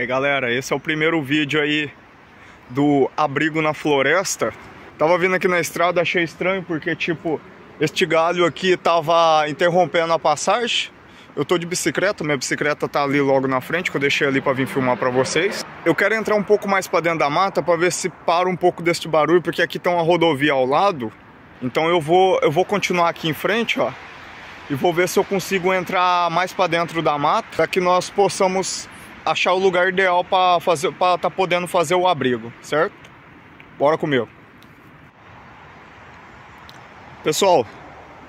E aí, galera, esse é o primeiro vídeo aí do abrigo na floresta. Tava vindo aqui na estrada, achei estranho porque, tipo, este galho aqui tava interrompendo a passagem. Eu tô de bicicleta, minha bicicleta tá ali logo na frente, que eu deixei ali pra vir filmar pra vocês. Eu quero entrar um pouco mais pra dentro da mata pra ver se para um pouco deste barulho, porque aqui tem uma rodovia ao lado. Então eu vou, eu vou continuar aqui em frente, ó. E vou ver se eu consigo entrar mais pra dentro da mata, pra que nós possamos achar o lugar ideal para fazer para tá podendo fazer o abrigo, certo? Bora comigo. Pessoal,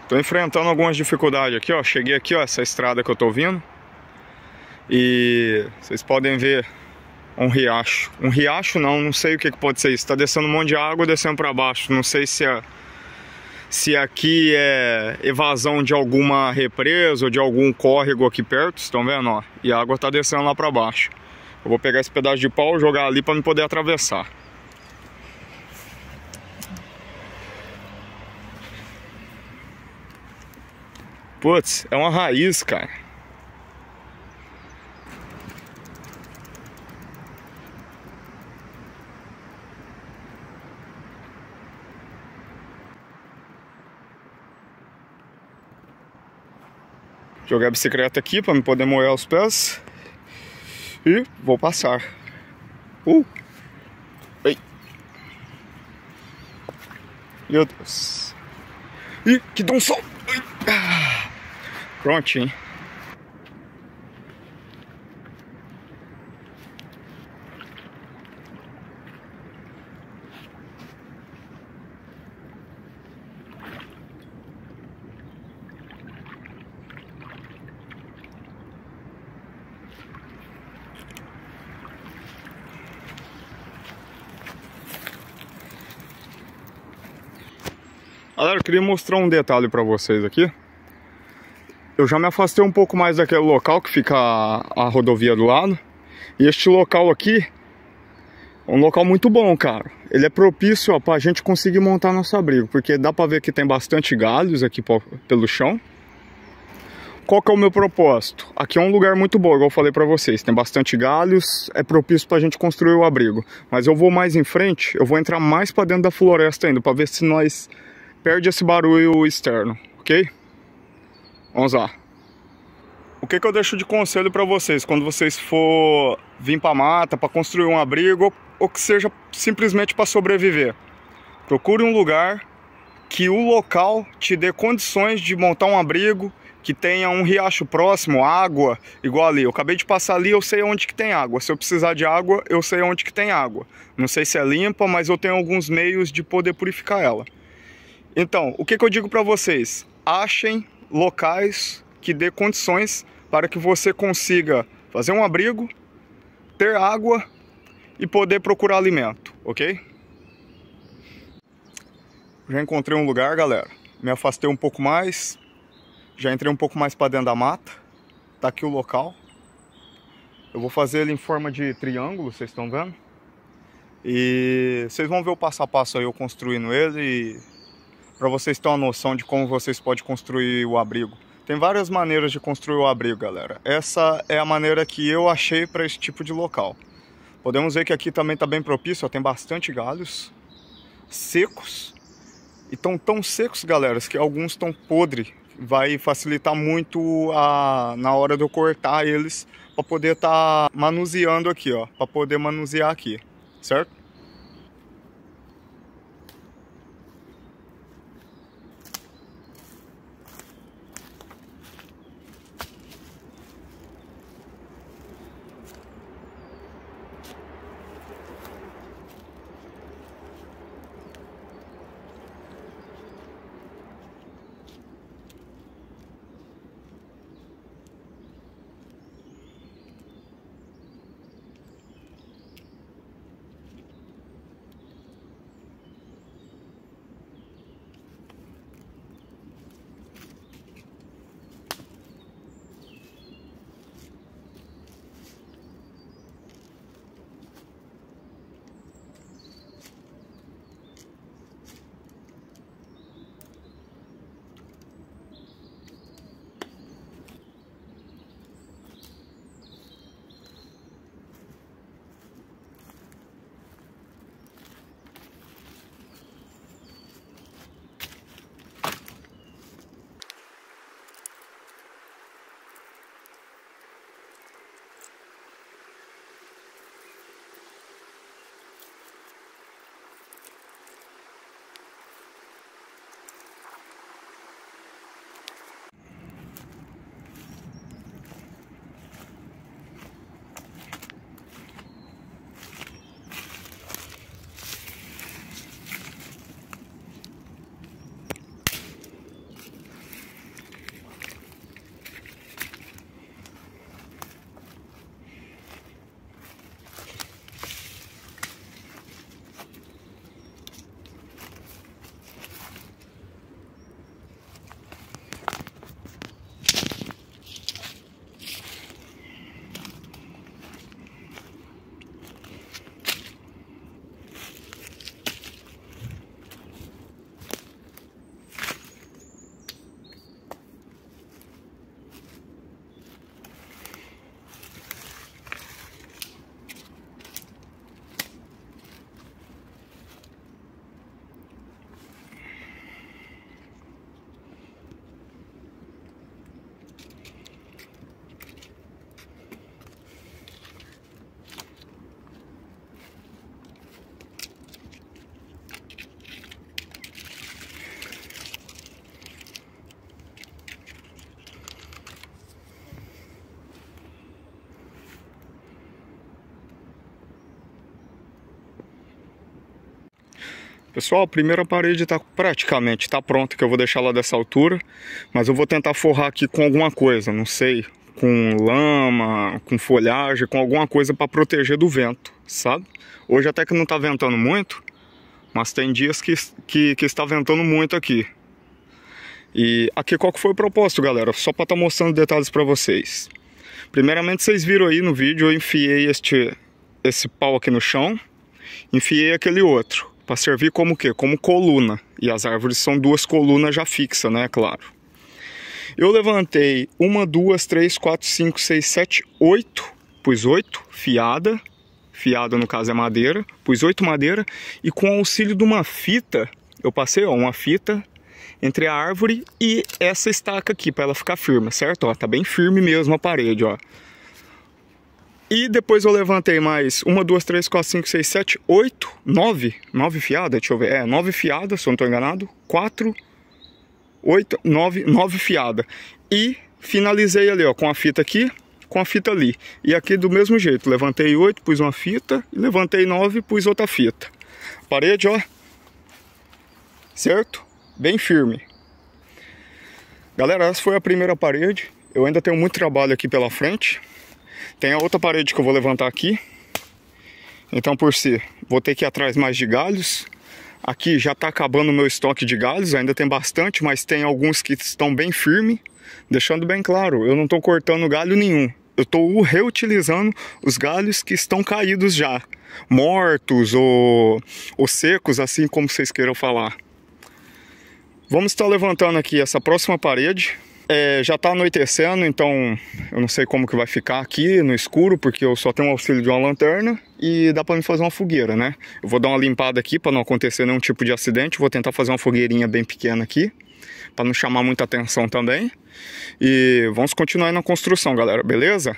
tô enfrentando algumas dificuldades aqui, ó. Cheguei aqui, ó, essa estrada que eu tô vindo. E vocês podem ver um riacho. Um riacho não, não sei o que, que pode ser isso. Tá descendo um monte de água descendo para baixo. Não sei se é se aqui é evasão de alguma represa ou de algum córrego aqui perto, estão vendo, ó? E a água está descendo lá para baixo. Eu vou pegar esse pedaço de pau e jogar ali para me poder atravessar. Putz, é uma raiz, cara. Jogar a bicicleta aqui para me poder molhar os pés. E vou passar. Uh! Ei! Meu Deus! Ih, que dá um sol! Ah. Prontinho. Galera, eu queria mostrar um detalhe pra vocês aqui. Eu já me afastei um pouco mais daquele local que fica a, a rodovia do lado. E este local aqui é um local muito bom, cara. Ele é propício ó, pra gente conseguir montar nosso abrigo. Porque dá pra ver que tem bastante galhos aqui pelo chão qual que é o meu propósito? Aqui é um lugar muito bom, igual eu falei para vocês. Tem bastante galhos, é propício para a gente construir o abrigo. Mas eu vou mais em frente, eu vou entrar mais para dentro da floresta ainda, para ver se nós perde esse barulho externo, ok? Vamos lá. O que, que eu deixo de conselho para vocês quando vocês for vir para mata, para construir um abrigo ou que seja simplesmente para sobreviver? Procure um lugar que o local te dê condições de montar um abrigo, que tenha um riacho próximo, água, igual ali. Eu acabei de passar ali, eu sei onde que tem água. Se eu precisar de água, eu sei onde que tem água. Não sei se é limpa, mas eu tenho alguns meios de poder purificar ela. Então, o que, que eu digo para vocês? Achem locais que dê condições para que você consiga fazer um abrigo, ter água e poder procurar alimento, ok? Já encontrei um lugar, galera. Me afastei um pouco mais. Já entrei um pouco mais para dentro da mata. Tá aqui o local. Eu vou fazer ele em forma de triângulo, vocês estão vendo? E vocês vão ver o passo a passo aí eu construindo ele e para vocês terem uma noção de como vocês podem construir o abrigo. Tem várias maneiras de construir o abrigo, galera. Essa é a maneira que eu achei para esse tipo de local. Podemos ver que aqui também está bem propício, ó, tem bastante galhos secos. E estão tão secos, galera, que alguns estão podre. Vai facilitar muito a, na hora de eu cortar eles para poder estar tá manuseando aqui, ó, para poder manusear aqui, certo? Pessoal, a primeira parede está praticamente tá pronta, que eu vou deixar lá dessa altura, mas eu vou tentar forrar aqui com alguma coisa, não sei, com lama, com folhagem, com alguma coisa para proteger do vento, sabe? Hoje até que não está ventando muito, mas tem dias que, que, que, está ventando muito aqui. E aqui qual que foi o propósito, galera? Só para estar tá mostrando detalhes para vocês. Primeiramente, vocês viram aí no vídeo, eu enfiei este, esse pau aqui no chão, enfiei aquele outro para servir como que? Como coluna. E as árvores são duas colunas já fixas, né? Claro. Eu levantei uma, duas, três, quatro, cinco, seis, sete, oito. Pus oito, fiada. Fiada no caso é madeira. Pus oito madeira. E com o auxílio de uma fita, eu passei ó, uma fita entre a árvore e essa estaca aqui para ela ficar firme, certo? Ó, tá bem firme mesmo a parede, ó. E depois eu levantei mais uma, duas, três, quatro, cinco, seis, sete, oito, nove. Nove fiadas, deixa eu ver. É, nove fiadas, se eu não tô enganado. Quatro, oito, nove, nove fiadas. E finalizei ali, ó, com a fita aqui, com a fita ali. E aqui do mesmo jeito, levantei oito, pus uma fita, levantei nove, pus outra fita. Parede, ó. Certo? Bem firme. Galera, essa foi a primeira parede. Eu ainda tenho muito trabalho aqui pela frente. Tem a outra parede que eu vou levantar aqui. Então, por si, vou ter que ir atrás mais de galhos. Aqui já está acabando o meu estoque de galhos, ainda tem bastante, mas tem alguns que estão bem firmes. Deixando bem claro, eu não estou cortando galho nenhum. Eu estou reutilizando os galhos que estão caídos já, mortos ou, ou secos, assim como vocês queiram falar. Vamos estar levantando aqui essa próxima parede. É, já está anoitecendo, então eu não sei como que vai ficar aqui no escuro, porque eu só tenho o auxílio de uma lanterna e dá para me fazer uma fogueira, né? Eu vou dar uma limpada aqui para não acontecer nenhum tipo de acidente, vou tentar fazer uma fogueirinha bem pequena aqui, para não chamar muita atenção também. E vamos continuar na construção, galera, beleza?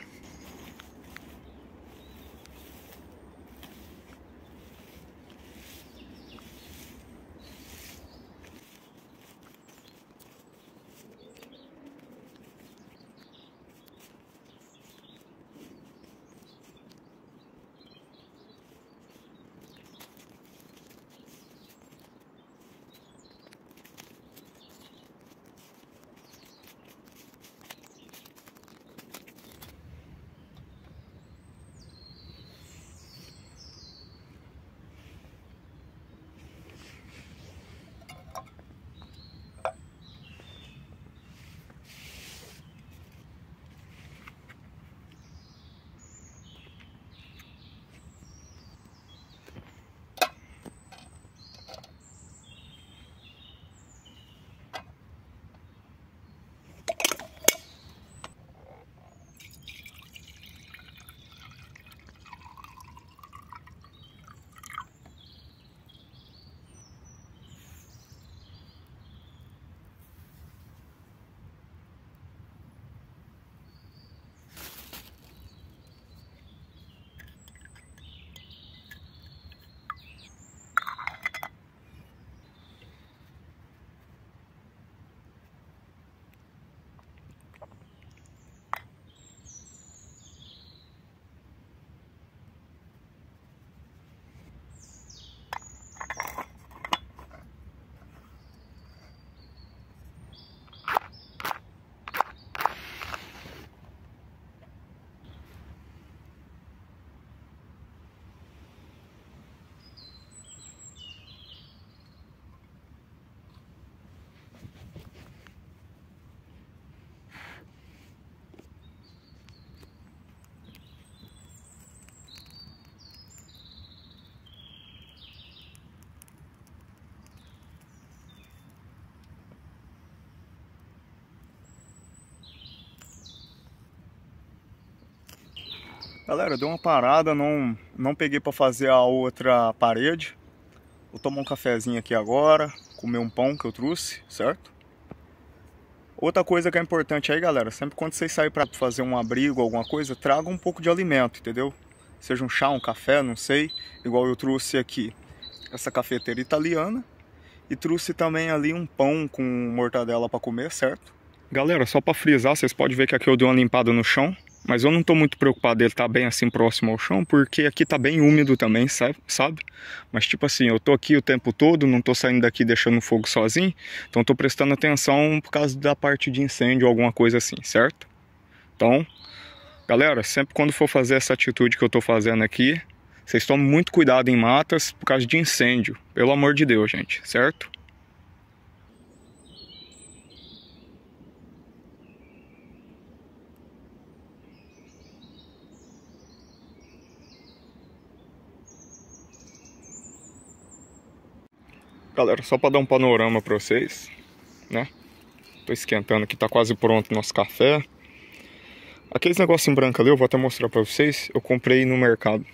Galera, deu uma parada, não, não peguei para fazer a outra parede. Vou tomar um cafezinho aqui agora, comer um pão que eu trouxe, certo? Outra coisa que é importante aí, galera, sempre quando vocês saírem para fazer um abrigo, alguma coisa, traga um pouco de alimento, entendeu? Seja um chá, um café, não sei, igual eu trouxe aqui essa cafeteira italiana e trouxe também ali um pão com mortadela para comer, certo? Galera, só para frisar, vocês podem ver que aqui eu dei uma limpada no chão, mas eu não estou muito preocupado ele estar tá bem assim próximo ao chão, porque aqui está bem úmido também, sabe? Mas tipo assim, eu estou aqui o tempo todo, não estou saindo daqui deixando o fogo sozinho, então estou prestando atenção por causa da parte de incêndio ou alguma coisa assim, certo? Então, galera, sempre quando for fazer essa atitude que eu estou fazendo aqui, vocês tomem muito cuidado em matas por causa de incêndio, pelo amor de Deus, gente, certo? Galera, só para dar um panorama para vocês, né? Tô esquentando aqui, tá quase pronto o nosso café. Aqueles negócios em branco ali, eu vou até mostrar para vocês, eu comprei no mercado.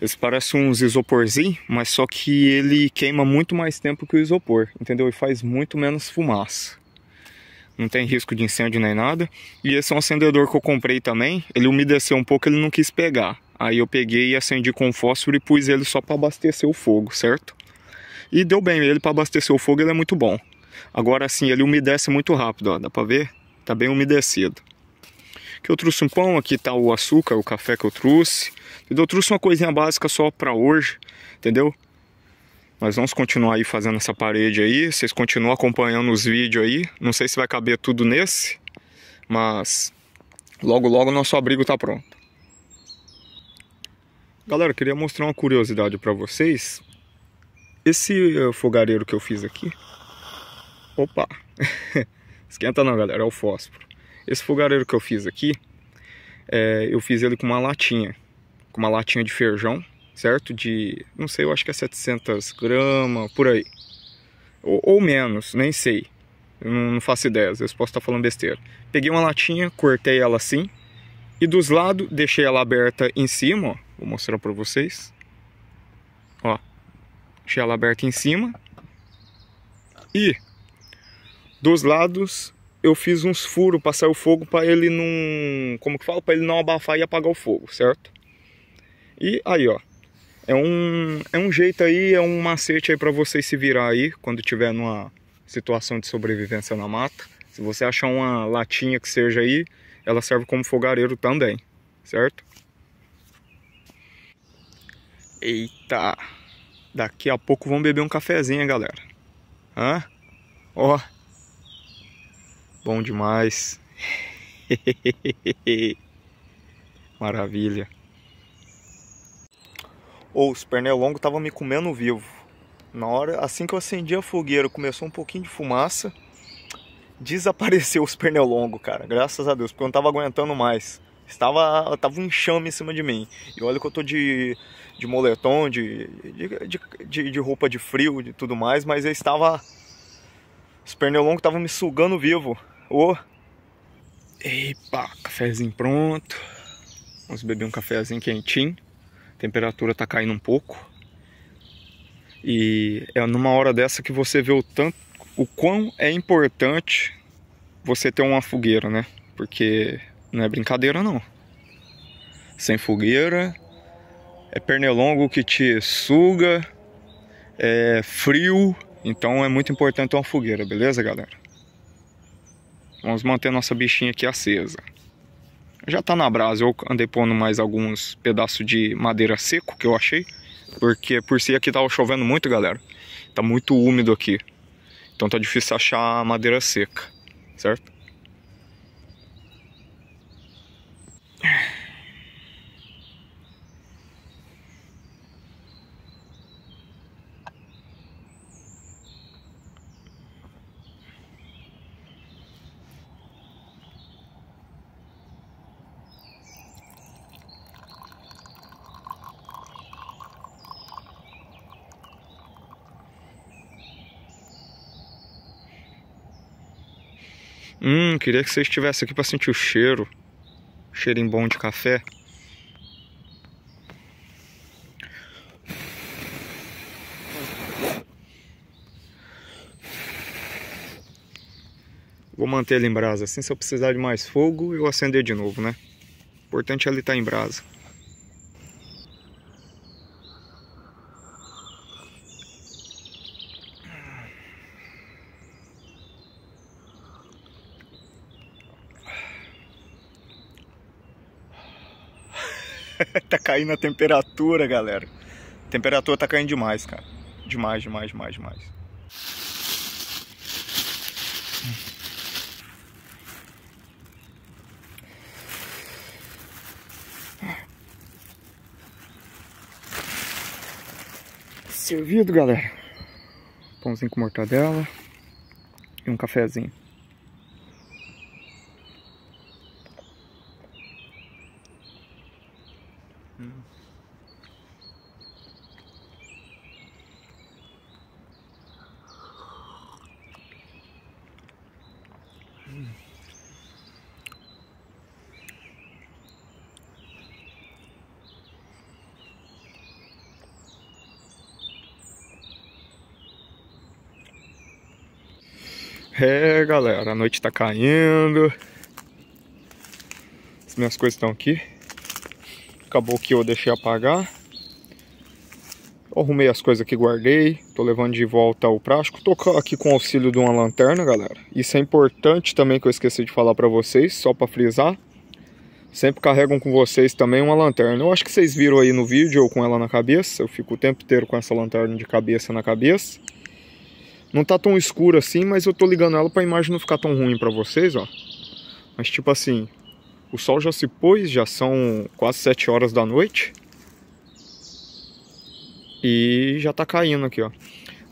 Eles parecem uns isoporzinhos, mas só que ele queima muito mais tempo que o isopor, entendeu? E faz muito menos fumaça. Não tem risco de incêndio nem nada. E esse é um acendedor que eu comprei também. Ele umedeceu um pouco, ele não quis pegar. Aí eu peguei e acendi com fósforo e pus ele só para abastecer o fogo, certo? E deu bem, ele para abastecer o fogo ele é muito bom. Agora sim, ele umedece muito rápido, ó, dá para ver? Tá bem umedecido. Que eu trouxe um pão, aqui tá o açúcar, o café que eu trouxe. Eu trouxe uma coisinha básica só para hoje, entendeu? Mas vamos continuar aí fazendo essa parede aí. Vocês continuam acompanhando os vídeos aí. Não sei se vai caber tudo nesse, mas logo logo nosso abrigo tá pronto. Galera, queria mostrar uma curiosidade para vocês. Esse eh, fogareiro que eu fiz aqui, opa, esquenta não galera, é o fósforo. Esse fogareiro que eu fiz aqui, é, eu fiz ele com uma latinha, com uma latinha de feijão, certo? De, não sei, eu acho que é 700 gramas, por aí. Ou, ou, menos, nem sei, eu não, faço ideia, às vezes posso estar falando besteira. Peguei uma latinha, cortei ela assim, e dos lados deixei ela aberta em cima, ó. vou mostrar para vocês. Ó, deixei ela aberta em cima. E dos lados eu fiz uns furos para sair o fogo para ele não, como que fala, para ele não abafar e apagar o fogo, certo? E aí, ó, é um é um jeito aí, é um macete aí para você se virar aí quando tiver numa situação de sobrevivência na mata. Se você achar uma latinha que seja aí, ela serve como fogareiro também, certo? Eita! Daqui a pouco vamos beber um cafezinho, galera. Hã? Ó. Bom demais. Maravilha. Ou os pernilongos estavam me comendo vivo. Na hora, assim que eu acendi a fogueira, começou um pouquinho de fumaça. Desapareceu os pernilongos, cara. Graças a Deus, porque eu não tava aguentando mais. Estava, estava um enxame em cima de mim. E olha que eu tô de, de moletom, de, de, de, de roupa de frio e tudo mais, mas eu estava. Os pernilongos estavam me sugando vivo. o Oh. Epa, cafezinho pronto. Vamos beber um cafezinho quentinho. A temperatura tá caindo um pouco. E é numa hora dessa que você vê o tanto, o quão é importante você ter uma fogueira, né? Porque não é brincadeira não. Sem fogueira, é pernilongo que te suga, é frio, então é muito importante uma fogueira, beleza, galera? Vamos manter nossa bichinha aqui acesa. Já tá na brasa, eu andei pondo mais alguns pedaços de madeira seco que eu achei. Porque por si aqui tava chovendo muito, galera. Tá muito úmido aqui. Então tá difícil achar madeira seca, certo? Hum, queria que você estivesse aqui para sentir o cheiro. Cheirinho bom de café. Vou manter ele em brasa. Assim, se eu precisar de mais fogo, eu acender de novo, né? O importante é ele estar tá em brasa. tá caindo a temperatura, galera. A temperatura tá caindo demais, cara. Demais, demais, demais, demais. Servido, galera. Pãozinho com mortadela e um cafezinho. É, galera, a noite tá caindo. As minhas coisas estão aqui. Acabou que eu deixei apagar arrumei as coisas que guardei, tô levando de volta o prático. Tô aqui com o auxílio de uma lanterna, galera. Isso é importante também que eu esqueci de falar para vocês, só para frisar. Sempre carregam com vocês também uma lanterna. Eu acho que vocês viram aí no vídeo ou com ela na cabeça. Eu fico o tempo inteiro com essa lanterna de cabeça na cabeça. Não tá tão escuro assim, mas eu tô ligando ela para a imagem não ficar tão ruim para vocês, ó. Mas tipo assim, o sol já se pôs, já são quase 7 horas da noite. E já tá caindo aqui, ó.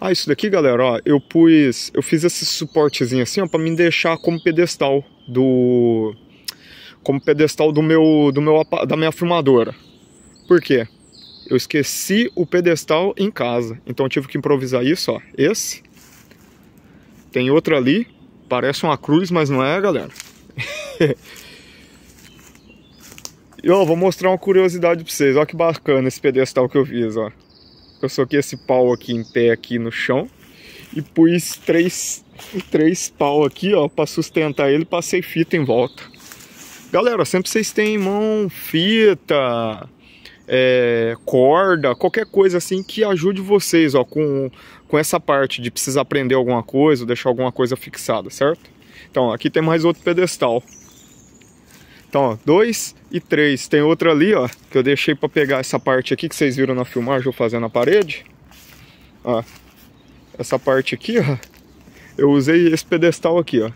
Ah, isso daqui, galera, ó, eu pus, eu fiz esse suportezinho assim, ó, para me deixar como pedestal do como pedestal do meu do meu da minha filmadora. Por quê? Eu esqueci o pedestal em casa. Então tive que improvisar isso, ó. Esse tem outro ali, parece uma cruz, mas não é, galera. e ó, vou mostrar uma curiosidade para vocês. Olha que bacana esse pedestal que eu fiz, ó. Eu soquei esse pau aqui em pé aqui no chão e pus três, três pau aqui, ó, para sustentar ele, passei fita em volta. Galera, sempre vocês têm em mão fita, é, corda, qualquer coisa assim que ajude vocês, ó, com, com essa parte de precisar prender alguma coisa, deixar alguma coisa fixada, certo? Então, aqui tem mais outro pedestal. Então, ó, dois e três. Tem outro ali, ó, que eu deixei para pegar essa parte aqui que vocês viram na filmagem eu fazendo a parede. Ó, essa parte aqui, ó, eu usei esse pedestal aqui, ó.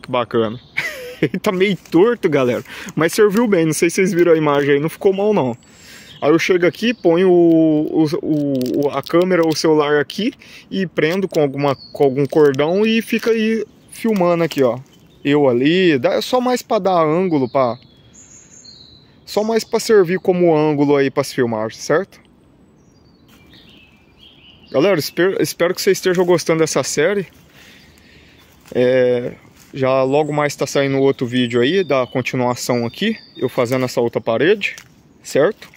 Que bacana. Ele tá meio torto, galera, mas serviu bem. Não sei se vocês viram a imagem aí, não ficou mal não. Aí eu chego aqui, ponho o, o, o, a câmera ou o celular aqui e prendo com, alguma, com algum cordão e fica aí filmando aqui, ó eu ali, dá, só mais para dar ângulo, para só mais para servir como ângulo aí para se filmar certo? Galera, espero, espero que vocês estejam gostando dessa série. É, já logo mais está saindo outro vídeo aí da continuação aqui, eu fazendo essa outra parede, certo?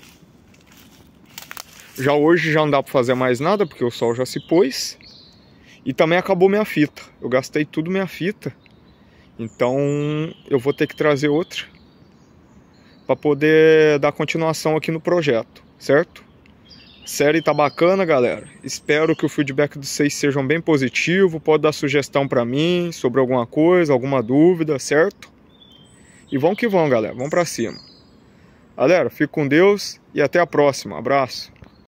Já hoje já não dá para fazer mais nada porque o sol já se pôs. E também acabou minha fita. Eu gastei tudo minha fita. Então eu vou ter que trazer outra para poder dar continuação aqui no projeto, certo? A série tá bacana, galera. Espero que o feedback de vocês sejam bem positivo. Pode dar sugestão para mim sobre alguma coisa, alguma dúvida, certo? E vão que vão, galera. Vão para cima. Galera, Fico com Deus e até a próxima. Abraço.